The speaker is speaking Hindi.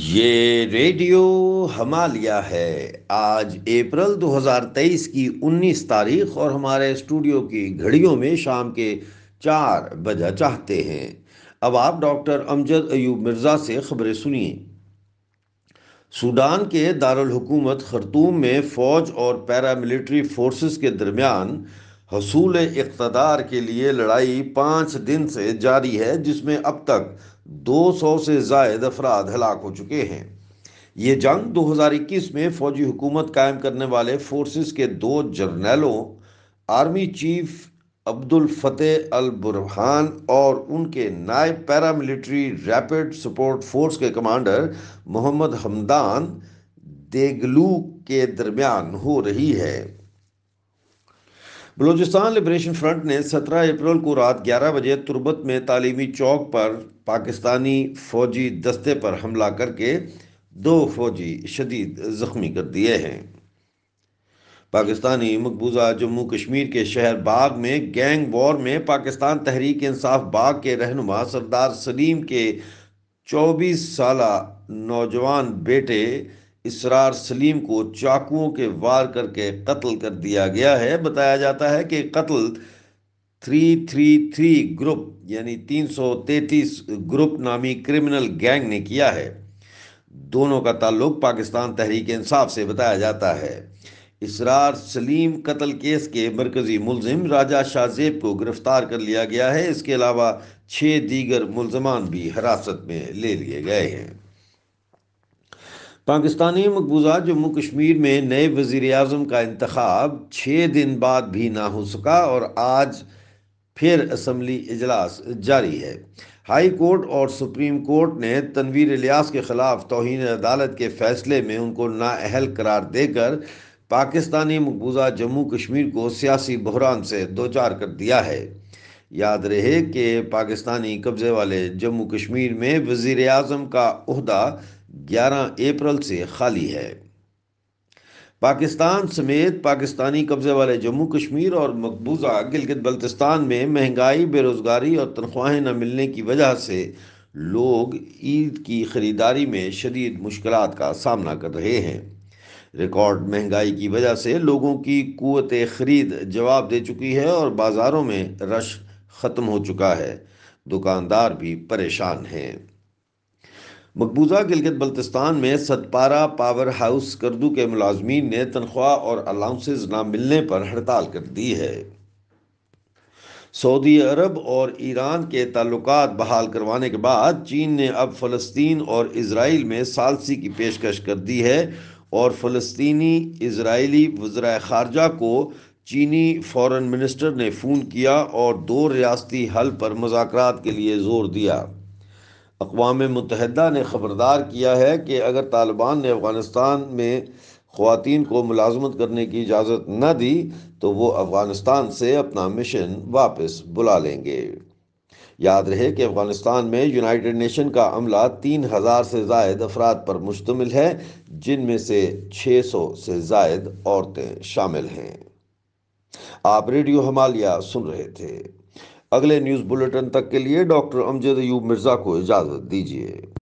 ये रेडियो हमालिया है आज अप्रैल 2023 की 19 तारीख और हमारे स्टूडियो की घड़ियों में शाम के चार बजा चाहते हैं अब आप डॉक्टर अमजद अयूब मिर्ज़ा से खबरें सुनिए सूडान के दारुल हुकूमत खरतूम में फ़ौज और पैरामिलिट्री फोर्सेस के दरमियान हसूल इकतदार के लिए लड़ाई पाँच दिन से जारी है जिसमें अब तक 200 से जायद अफराद हलाक हो चुके हैं ये जंग 2021 में फौजी हुकूमत कायम करने वाले फोर्सेस के दो जर्नैलों army chief Abdul Fattah al Burhan और उनके नायब पैरामिलिट्री रैपिड सपोर्ट फोर्स के कमांडर मोहम्मद हमदान देगलू के दरमियान हो रही है बलूचिस्तान लिबरेशन फ्रंट ने 17 अप्रैल को रात 11 बजे तुरबत में तालीमी चौक पर पाकिस्तानी फौजी दस्ते पर हमला करके दो फौजी शदीद जख्मी कर दिए हैं पाकिस्तानी मकबूजा जम्मू कश्मीर के शहर बाग में गैंग वॉर में पाकिस्तान तहरीक इंसाफ बाग के रहनुमा सरदार सलीम के 24 साल नौजवान बेटे इसरार सलीम को चाकुओं के वार करके कत्ल कर दिया गया है बताया जाता है कि कत्ल 333 ग्रुप यानी 333 ग्रुप नामी क्रिमिनल गैंग ने किया है दोनों का ताल्लुक पाकिस्तान तहरीक इंसाफ से बताया जाता है इसरार सलीम कत्ल केस के मरकजी मुलजिम राजा शाहजेब को गिरफ्तार कर लिया गया है इसके अलावा छः दीगर मुलजमान भी हिरासत में ले लिए गए हैं पाकिस्तानी मकबूजा जम्मू कश्मीर में नए वज़ी अजम का इंतब छः दिन बाद भी ना हो सका और आज फिर असम्बली इजलास जारी है हाई कोर्ट और सुप्रीम कोर्ट ने तनवीर इलियास के ख़िलाफ़ तोहन अदालत के फ़ैसले में उनको नाअहल करार देकर पाकिस्तानी मकबूजा जम्मू कश्मीर को सियासी बहरान से दो चार कर दिया है याद रहे कि पाकिस्तानी कब्ज़े वाले जम्मू कश्मीर में वज़ी अजम का अहदा 11 अप्रैल से खाली है पाकिस्तान समेत पाकिस्तानी कब्ज़े वाले जम्मू कश्मीर और मकबूजा गिलगित बल्तिस्तान में महंगाई बेरोज़गारी और तनख्वाहें न मिलने की वजह से लोग ईद की ख़रीदारी में शदीद मुश्किल का सामना कर रहे हैं रिकॉर्ड महंगाई की वजह से लोगों की क़वत खरीद जवाब दे चुकी है और बाज़ारों में रश ख़त्म हो चुका है दुकानदार भी परेशान हैं मकबूजा गिलगित बल्तिस्तान में सतपारा पावर हाउस करदू के मुलाजमीन ने तनख्वाह और अलाउंसेज ना मिलने पर हड़ताल कर दी है सऊदी अरब और ईरान के ताल्लुक बहाल करवाने के बाद चीन ने अब फ़लस्तीन और इसराइल में सालसी की पेशकश कर दी है और फ़लस्तनी इसराइली वज्रा खारजा को चीनी फ़ौरन मिनिस्टर ने फ़ोन किया और दो रियाती हल पर मजाक के लिए ज़ोर दिया अकवा मुतहदा ने ख़बरदार किया है कि अगर तालिबान ने अफ़गानिस्तान में ख़वान को मुलाजमत करने की इजाज़त न दी तो वो अफ़गानिस्तान से अपना मिशन वापस बुला लेंगे याद रहे कि अफ़गानिस्तान में यूनाइटेड नेशन का अमला तीन हज़ार से जायद अफराद पर मुश्तमिल है जिनमें से छः सौ से जायद औरतें शामिल हैं आप रेडियो हमालिया सुन रहे थे अगले न्यूज़ बुलेटिन तक के लिए डॉक्टर अमजद अयूब मिर्ज़ा को इजाज़त दीजिए